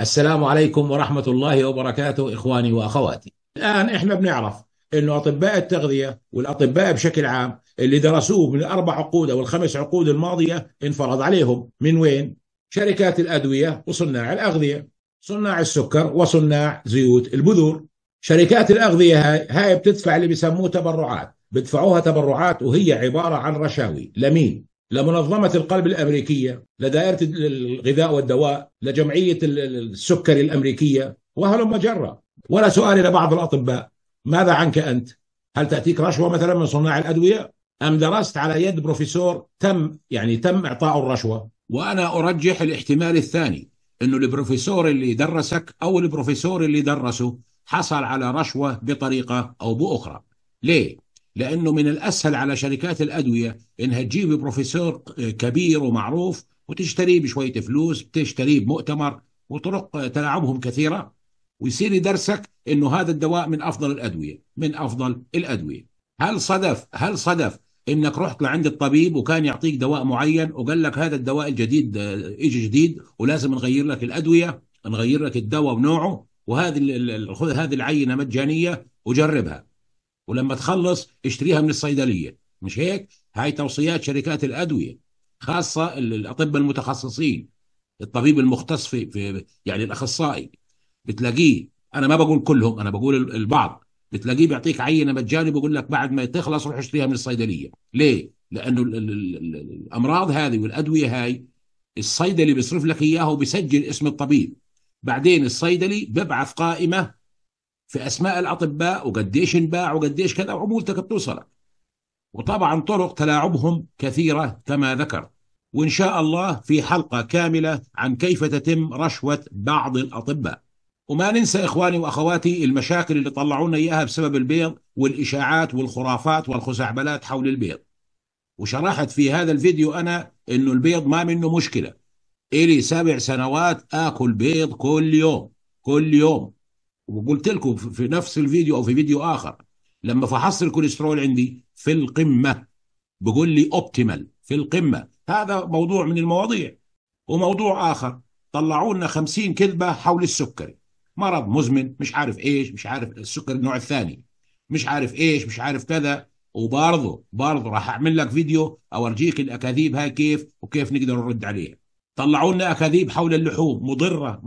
السلام عليكم ورحمة الله وبركاته إخواني وأخواتي الآن إحنا بنعرف أنه أطباء التغذية والأطباء بشكل عام اللي درسوه من الأربع عقود أو الخمس عقود الماضية انفرض عليهم من وين؟ شركات الأدوية وصناع الأغذية صناع السكر وصناع زيوت البذور شركات الأغذية هاي, هاي بتدفع اللي بيسموه تبرعات بدفعوها تبرعات وهي عبارة عن رشاوي لمين؟ لمنظمة القلب الأمريكية لدائرة الغذاء والدواء لجمعية السكري الأمريكية وهلم مجرة ولا سؤال إلى بعض الأطباء ماذا عنك أنت؟ هل تأتيك رشوة مثلا من صناع الأدوية؟ أم درست على يد بروفيسور تم يعني تم إعطاء الرشوة؟ وأنا أرجح الاحتمال الثاني أنه البروفيسور اللي درسك أو البروفيسور اللي درسه حصل على رشوة بطريقة أو بأخرى ليه؟ لانه من الاسهل على شركات الادويه انها تجيب بروفيسور كبير ومعروف وتشتريه بشويه فلوس بتشتريه بمؤتمر وطرق تلاعبهم كثيره ويصير يدرسك انه هذا الدواء من افضل الادويه من افضل الادويه هل صدف هل صدف انك رحت لعند الطبيب وكان يعطيك دواء معين وقال لك هذا الدواء الجديد اجى جديد ولازم نغير لك الادويه نغير لك الدواء ونوعه وهذه خذ هذه العينه مجانيه وجربها ولما تخلص اشتريها من الصيدليه مش هيك هاي توصيات شركات الادويه خاصه الاطباء المتخصصين الطبيب المختص في, في يعني الاخصائي بتلاقيه انا ما بقول كلهم انا بقول البعض بتلاقيه بيعطيك عينه مجاني بقول لك بعد ما تخلص روح اشتريها من الصيدليه ليه لانه الامراض هذه والادويه هاي الصيدلي بيصرف لك اياها وبيسجل اسم الطبيب بعدين الصيدلي ببعث قائمه في اسماء الاطباء وقديش انباع وقديش كذا وعمولتك بتوصلك وطبعا طرق تلاعبهم كثيره كما ذكرت وان شاء الله في حلقه كامله عن كيف تتم رشوه بعض الاطباء وما ننسى اخواني واخواتي المشاكل اللي طلعوا لنا اياها بسبب البيض والاشاعات والخرافات والخزعبلات حول البيض وشرحت في هذا الفيديو انا انه البيض ما منه مشكله الي سبع سنوات اكل بيض كل يوم كل يوم وقلت لكم في نفس الفيديو او في فيديو اخر لما فحصت الكوليسترول عندي في القمه بقول لي اوبتيمال في القمه هذا موضوع من المواضيع وموضوع اخر طلعوا لنا 50 كذبه حول السكري مرض مزمن مش عارف ايش مش عارف السكر النوع الثاني مش عارف ايش مش عارف كذا وبرضه برضه راح اعمل لك فيديو اورجيك الاكاذيب هاي كيف وكيف نقدر نرد عليها طلعوا لنا اكاذيب حول اللحوم مضره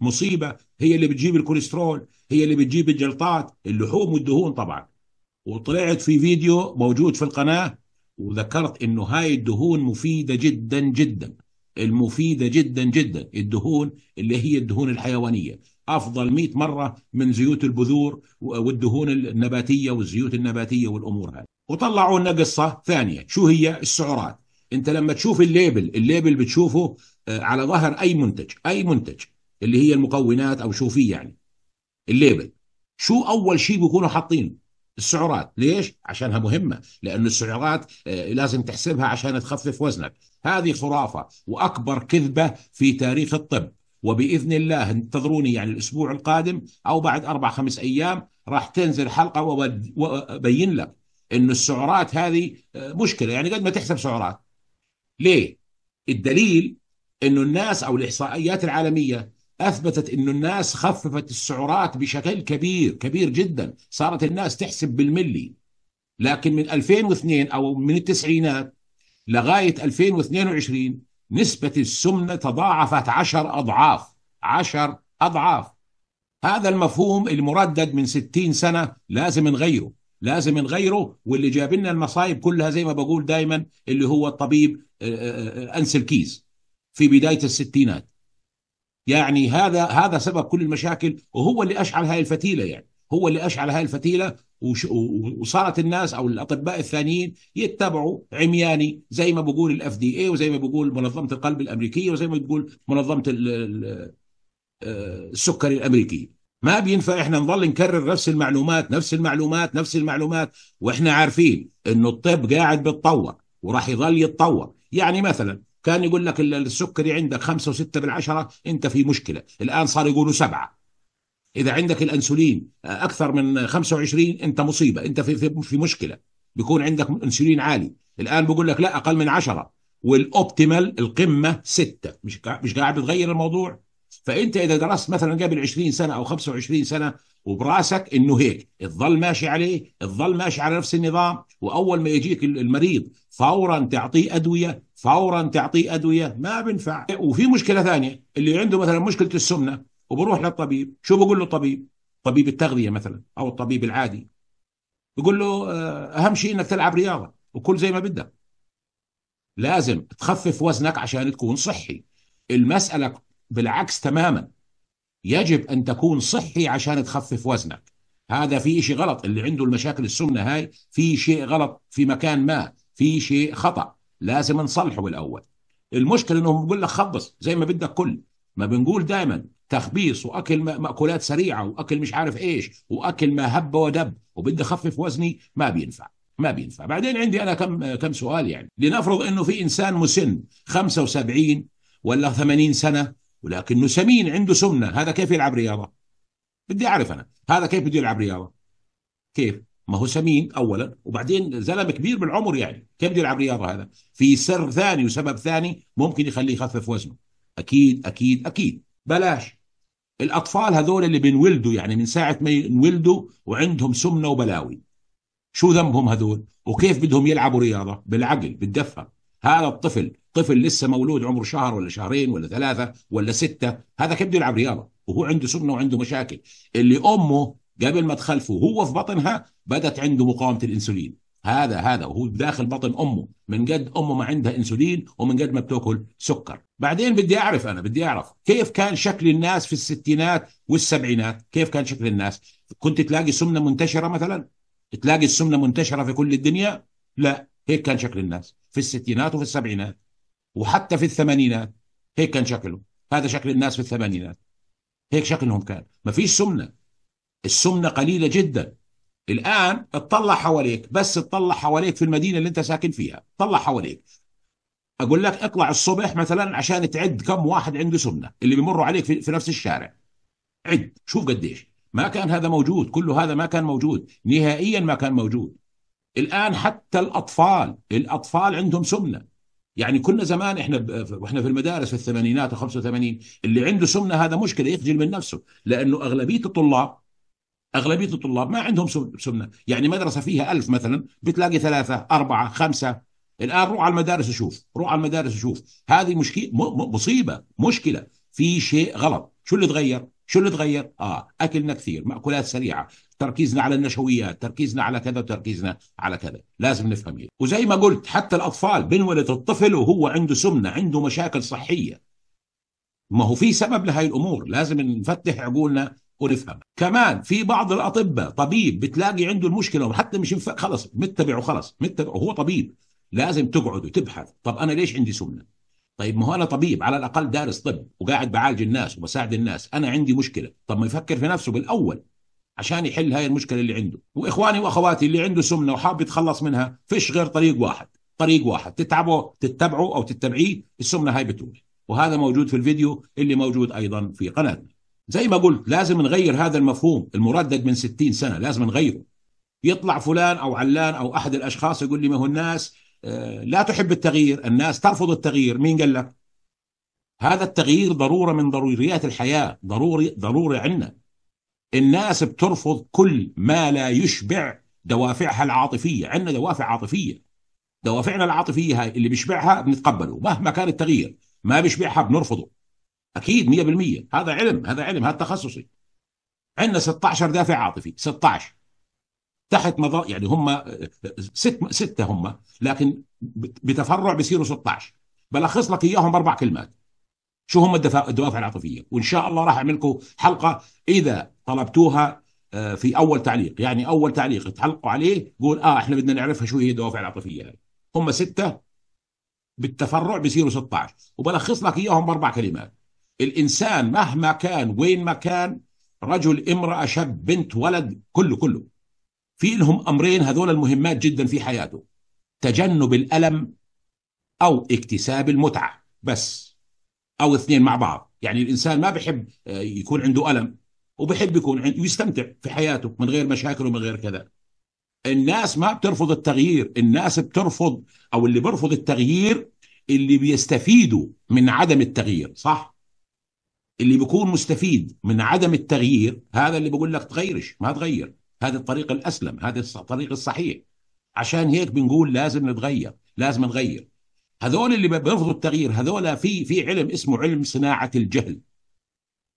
مصيبه هي اللي بتجيب الكوليسترول هي اللي بتجيب الجلطات اللحوم والدهون طبعا وطلعت في فيديو موجود في القناه وذكرت انه هاي الدهون مفيده جدا جدا المفيده جدا جدا الدهون اللي هي الدهون الحيوانيه افضل 100 مره من زيوت البذور والدهون النباتيه والزيوت النباتيه والامور هذه وطلعوا لنا قصه ثانيه شو هي السعرات انت لما تشوف الليبل الليبل بتشوفه آه، على ظهر اي منتج اي منتج اللي هي المكونات او شو فيه يعني الليبل شو اول شيء بيكونوا حاطينه السعرات ليش عشانها مهمه لانه السعرات آه، لازم تحسبها عشان تخفف وزنك هذه خرافه واكبر كذبه في تاريخ الطب وباذن الله انتظروني يعني الاسبوع القادم او بعد اربع خمس ايام راح تنزل حلقه وابين لك انه السعرات هذه آه، مشكله يعني قد ما تحسب سعرات ليه؟ الدليل انه الناس او الاحصائيات العالميه اثبتت انه الناس خففت السعرات بشكل كبير كبير جدا صارت الناس تحسب بالملي لكن من 2002 او من التسعينات لغايه 2022 نسبه السمنه تضاعفت 10 اضعاف 10 اضعاف هذا المفهوم المردد من 60 سنه لازم نغيره لازم نغيره واللي جاب لنا المصايب كلها زي ما بقول دايما اللي هو الطبيب آه، آه، آه، انس الكيز في بدايه الستينات يعني هذا هذا سبب كل المشاكل وهو اللي اشعل هاي الفتيله يعني هو اللي اشعل هاي الفتيله وصارت الناس او الاطباء الثانيين يتبعوا عمياني زي ما بقول الاف دي اي وزي ما بقول منظمه القلب الامريكيه وزي ما بتقول منظمه السكري الامريكيه ما بينفع احنا نضل نكرر نفس المعلومات نفس المعلومات نفس المعلومات واحنا عارفين انه الطب قاعد بيتطور وراح يظل يتطور يعني مثلا كان يقول لك السكري عندك خمسة وستة بالعشرة انت في مشكلة الان صار يقولوا سبعة اذا عندك الانسولين اكثر من 25 انت مصيبة انت في, في, في مشكلة بيكون عندك انسولين عالي الان بيقول لك لا اقل من عشرة والاوبتيمال القمة ستة مش مش قاعد بتغير الموضوع فانت اذا درست مثلا قبل 20 سنه او 25 سنه وبراسك انه هيك تظل ماشي عليه تظل ماشي على نفس النظام واول ما يجيك المريض فورا تعطيه ادويه فورا تعطيه ادويه ما بنفع وفي مشكله ثانيه اللي عنده مثلا مشكله السمنه وبروح للطبيب شو بقول له الطبيب طبيب التغذيه مثلا او الطبيب العادي بقول له آه، اهم شيء انك تلعب رياضه وكل زي ما بدك لازم تخفف وزنك عشان تكون صحي المسألة بالعكس تماما يجب أن تكون صحي عشان تخفف وزنك هذا في شيء غلط اللي عنده المشاكل السمنة هاي في شيء غلط في مكان ما في شيء خطأ لازم نصلحه بالأول المشكلة أنهم بقول لك خبص زي ما بدك كل ما بنقول دائما تخبيص واكل مأكولات سريعه واكل مش عارف ايش واكل ما هب ودب وبدي اخفف وزني ما بينفع ما بينفع بعدين عندي انا كم كم سؤال يعني لنفرض انه في انسان مسن 75 ولا 80 سنه ولكنه سمين عنده سمنه هذا كيف يلعب رياضه؟ بدي اعرف انا هذا كيف بده يلعب رياضه؟ كيف؟ ما هو سمين اولا وبعدين زلمه كبير بالعمر يعني كيف بده يلعب رياضه هذا؟ في سر ثاني وسبب ثاني ممكن يخليه يخفف وزنه اكيد اكيد اكيد بلاش الاطفال هذول اللي بنولدوا يعني من ساعه ما ينولدوا وعندهم سمنه وبلاوي شو ذنبهم هذول وكيف بدهم يلعبوا رياضه بالعقل بالدفه هذا الطفل طفل لسه مولود عمره شهر ولا شهرين ولا ثلاثه ولا سته هذا بده يلعب رياضه وهو عنده سمنه وعنده مشاكل اللي امه قبل ما تخلفه وهو في بطنها بدت عنده مقاومه الانسولين هذا هذا وهو داخل بطن امه من قد امه ما عندها انسولين ومن قد ما بتاكل سكر بعدين بدي اعرف انا بدي اعرف كيف كان شكل الناس في الستينات والسبعينات كيف كان شكل الناس كنت تلاقي سمنه منتشره مثلا تلاقي السمنه منتشره في كل الدنيا لا هيك كان شكل الناس في الستينات وفي السبعينات وحتى في الثمانينات هيك كان شكله هذا شكل الناس في الثمانينات هيك شكلهم كان ما فيش سمنة السمنة قليلة جدا الآن اطلع حواليك بس اطلع حواليك في المدينة اللي انت ساكن فيها اطلع حواليك أقول لك اطلع الصبح مثلا عشان تعد كم واحد عنده سمنة اللي بيمروا عليك في, في نفس الشارع عد شوف قديش ما كان هذا موجود كل هذا ما كان موجود نهائيا ما كان موجود الآن حتى الأطفال الأطفال عندهم سمنة يعني كنا زمان احنا واحنا في المدارس في الثمانينات و85 اللي عنده سمنه هذا مشكله يخجل من نفسه لانه اغلبيه الطلاب اغلبيه الطلاب ما عندهم سمنه يعني مدرسه فيها ألف مثلا بتلاقي ثلاثه اربعه خمسه الان روح على المدارس وشوف روح على المدارس وشوف هذه مشكله مصيبه مشكله في شيء غلط شو اللي تغير شو اللي تغير اه اكلنا كثير ماكولات سريعه تركيزنا على النشويات تركيزنا على كذا تركيزنا على كذا لازم نفهم هيك وزي ما قلت حتى الأطفال بنولد الطفل وهو عنده سمنة عنده مشاكل صحية ما هو في سبب لهي الأمور لازم نفتح عقولنا ونفهم كمان في بعض الأطباء طبيب بتلاقي عنده المشكلة وحتى مش مف... خلص متبعه خلص متبعه هو طبيب لازم تقعد وتبحث طب أنا ليش عندي سمنة طيب ما هو انا طبيب على الاقل دارس طب وقاعد بعالج الناس وبساعد الناس انا عندي مشكله طب ما يفكر في نفسه بالاول عشان يحل هاي المشكله اللي عنده واخواني واخواتي اللي عنده سمنه وحاب يتخلص منها فيش غير طريق واحد طريق واحد تتعبه تتبعه او تتبعيه السمنه هاي بتروح وهذا موجود في الفيديو اللي موجود ايضا في قناتنا زي ما قلت لازم نغير هذا المفهوم المردد من 60 سنه لازم نغيره يطلع فلان او علان او احد الاشخاص يقول لي ما هو الناس آه، لا تحب التغيير الناس ترفض التغيير مين قال لك هذا التغيير ضروره من ضروريات الحياه ضروري ضروري عندنا الناس بترفض كل ما لا يشبع دوافعها العاطفية عندنا دوافع عاطفية دوافعنا العاطفية اللي بيشبعها بنتقبله مهما كان التغيير ما بيشبعها بنرفضه أكيد 100% هذا علم هذا علم هذا تخصصي عندنا 16 دافع عاطفي 16 تحت مظل يعني هم ست ستة هم لكن بتفرع بيصيروا 16 بلخص لك إياهم أربع كلمات شو هم الدوافع العاطفية وإن شاء الله راح أعمل لكم حلقة إذا طلبتوها آه، في اول تعليق يعني اول تعليق تعلقوا عليه قول اه احنا بدنا نعرفها شو هي الدوافع العاطفيه هذه هم سته بالتفرع بيصيروا 16 وبلخص لك اياهم باربع كلمات الانسان مهما كان وين ما كان رجل امراه شاب بنت ولد كله كله في لهم امرين هذول المهمات جدا في حياته تجنب الالم او اكتساب المتعه بس او اثنين مع بعض يعني الانسان ما بحب آه، يكون عنده الم وبحب يكون ويستمتع في حياته من غير مشاكل ومن غير كذا الناس ما بترفض التغيير الناس بترفض او اللي بيرفض التغيير اللي بيستفيدوا من عدم التغيير صح اللي بيكون مستفيد من عدم التغيير هذا اللي بقول لك تغيرش ما تغير هذا الطريق الاسلم هذا الطريق الصحيح عشان هيك بنقول لازم نتغير لازم نغير هذول اللي بيرفضوا التغيير هذول في في علم اسمه علم صناعه الجهل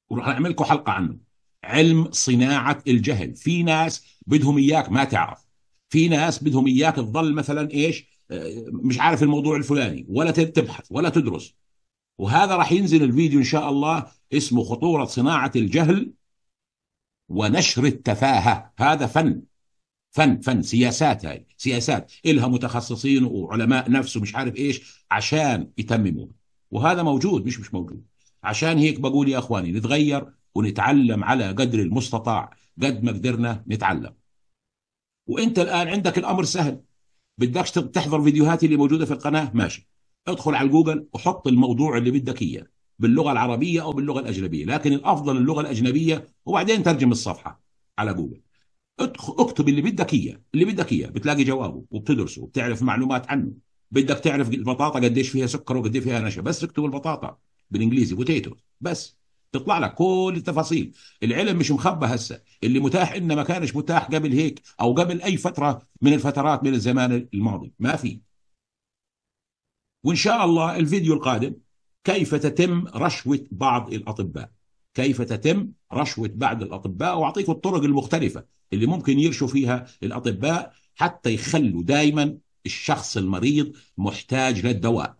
وراح نعمل لكم حلقه عنه علم صناعه الجهل في ناس بدهم اياك ما تعرف في ناس بدهم اياك تظل مثلا ايش آه، مش عارف الموضوع الفلاني ولا تبحث ولا تدرس وهذا راح ينزل الفيديو ان شاء الله اسمه خطوره صناعه الجهل ونشر التفاهه هذا فن فن فن سياسات هاي سياسات إلها متخصصين وعلماء نفس ومش عارف ايش عشان يتمموا وهذا موجود مش مش موجود عشان هيك بقول يا اخواني نتغير ونتعلم على قدر المستطاع قد ما قدرنا نتعلم وانت الان عندك الامر سهل بدكش تحضر فيديوهاتي اللي موجوده في القناه ماشي ادخل على جوجل وحط الموضوع اللي بدك اياه باللغه العربيه او باللغه الاجنبيه لكن الافضل اللغه الاجنبيه وبعدين ترجم الصفحه على جوجل ادخل اكتب اللي بدك اياه اللي بدك اياه بتلاقي جوابه وبتدرسه وبتعرف معلومات عنه بدك تعرف البطاطا قديش فيها سكر وقديش فيها نشا بس اكتب البطاطا بالانجليزي بوتيتو بس تطلع لك كل التفاصيل العلم مش مخبى هسه اللي متاح إنه ما كانش متاح قبل هيك او قبل اي فتره من الفترات من الزمان الماضي ما في وان شاء الله الفيديو القادم كيف تتم رشوه بعض الاطباء كيف تتم رشوه بعض الاطباء واعطيكم الطرق المختلفه اللي ممكن يرشوا فيها الاطباء حتى يخلوا دائما الشخص المريض محتاج للدواء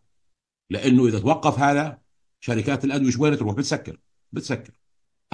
لانه اذا توقف هذا شركات الادويه وين تروح بتسكر بتسكر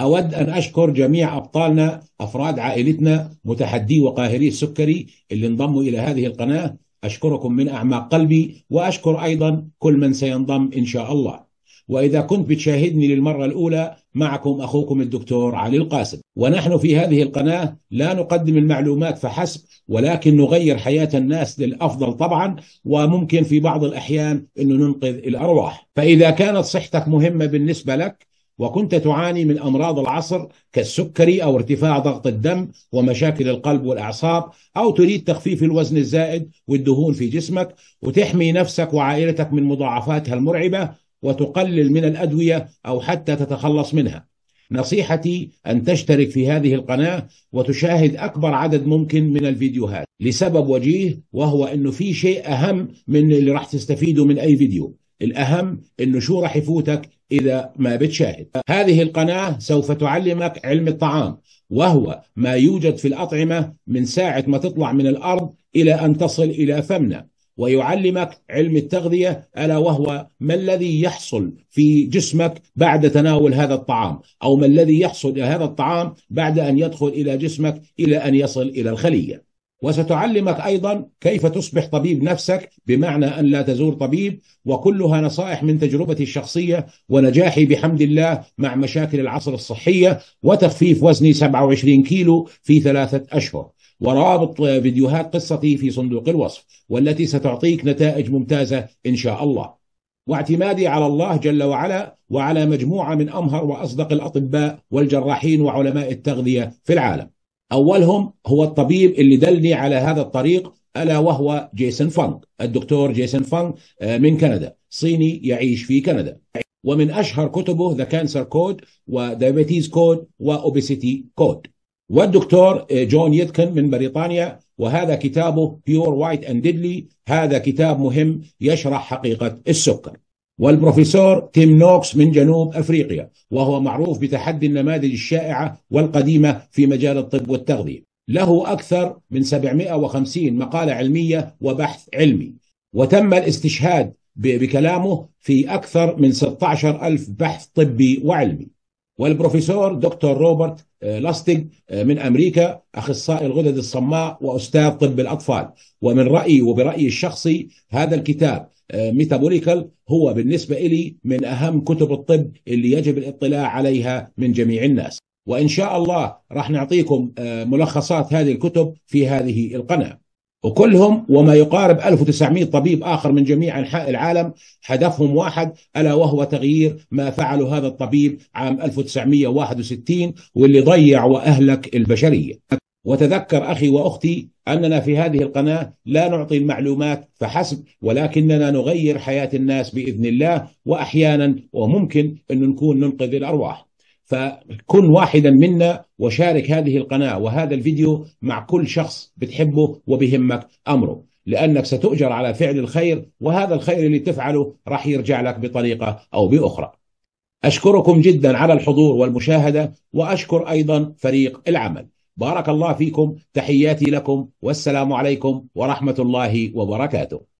أود أن أشكر جميع أبطالنا أفراد عائلتنا متحدي وقاهري السكري اللي انضموا إلى هذه القناة أشكركم من أعماق قلبي وأشكر أيضا كل من سينضم إن شاء الله وإذا كنت بتشاهدني للمرة الأولى معكم أخوكم الدكتور علي القاسم ونحن في هذه القناة لا نقدم المعلومات فحسب ولكن نغير حياة الناس للأفضل طبعا وممكن في بعض الأحيان أنه ننقذ الأرواح فإذا كانت صحتك مهمة بالنسبة لك وكنت تعاني من امراض العصر كالسكري او ارتفاع ضغط الدم ومشاكل القلب والاعصاب او تريد تخفيف الوزن الزائد والدهون في جسمك وتحمي نفسك وعائلتك من مضاعفاتها المرعبه وتقلل من الادويه او حتى تتخلص منها. نصيحتي ان تشترك في هذه القناه وتشاهد اكبر عدد ممكن من الفيديوهات لسبب وجيه وهو انه في شيء اهم من اللي راح تستفيده من اي فيديو. الأهم أنه شو راح يفوتك إذا ما بتشاهد هذه القناة سوف تعلمك علم الطعام وهو ما يوجد في الأطعمة من ساعة ما تطلع من الأرض إلى أن تصل إلى فمنا ويعلمك علم التغذية ألا وهو ما الذي يحصل في جسمك بعد تناول هذا الطعام أو ما الذي يحصل هذا الطعام بعد أن يدخل إلى جسمك إلى أن يصل إلى الخلية وستعلمك ايضا كيف تصبح طبيب نفسك بمعنى ان لا تزور طبيب وكلها نصائح من تجربتي الشخصيه ونجاحي بحمد الله مع مشاكل العصر الصحيه وتخفيف وزني 27 كيلو في ثلاثه اشهر ورابط فيديوهات قصتي في صندوق الوصف والتي ستعطيك نتائج ممتازه ان شاء الله. واعتمادي على الله جل وعلا وعلى مجموعه من امهر واصدق الاطباء والجراحين وعلماء التغذيه في العالم. أولهم هو الطبيب اللي دلني على هذا الطريق ألا وهو جيسون فانغ الدكتور جيسون فانغ آه، من كندا صيني يعيش في كندا ومن أشهر كتبه ذا كانسر كود ودايابيتيز كود وأوبيسيتي كود والدكتور آه، جون يتكن من بريطانيا وهذا كتابه بيور وايت اند ديدلي هذا كتاب مهم يشرح حقيقة السكر والبروفيسور تيم نوكس من جنوب افريقيا وهو معروف بتحدي النماذج الشائعه والقديمه في مجال الطب والتغذيه. له اكثر من 750 مقاله علميه وبحث علمي وتم الاستشهاد بكلامه في اكثر من 16 ألف بحث طبي وعلمي. والبروفيسور دكتور روبرت آه، لاستيج آه، من امريكا اخصائي الغدد الصماء واستاذ طب الاطفال ومن رايي وبرايي الشخصي هذا الكتاب ميتابوليكال آه، هو بالنسبة إلي من أهم كتب الطب اللي يجب الاطلاع عليها من جميع الناس وإن شاء الله راح نعطيكم آه، ملخصات هذه الكتب في هذه القناة وكلهم وما يقارب 1900 طبيب آخر من جميع أنحاء العالم هدفهم واحد ألا وهو تغيير ما فعله هذا الطبيب عام 1961 واللي ضيع وأهلك البشرية وتذكر أخي وأختي أننا في هذه القناة لا نعطي المعلومات فحسب ولكننا نغير حياة الناس بإذن الله وأحيانا وممكن أن نكون ننقذ الأرواح فكن واحدا منا وشارك هذه القناة وهذا الفيديو مع كل شخص بتحبه وبهمك أمره لأنك ستؤجر على فعل الخير وهذا الخير اللي تفعله راح يرجع لك بطريقة أو بأخرى أشكركم جدا على الحضور والمشاهدة وأشكر أيضا فريق العمل بارك الله فيكم تحياتي لكم والسلام عليكم ورحمة الله وبركاته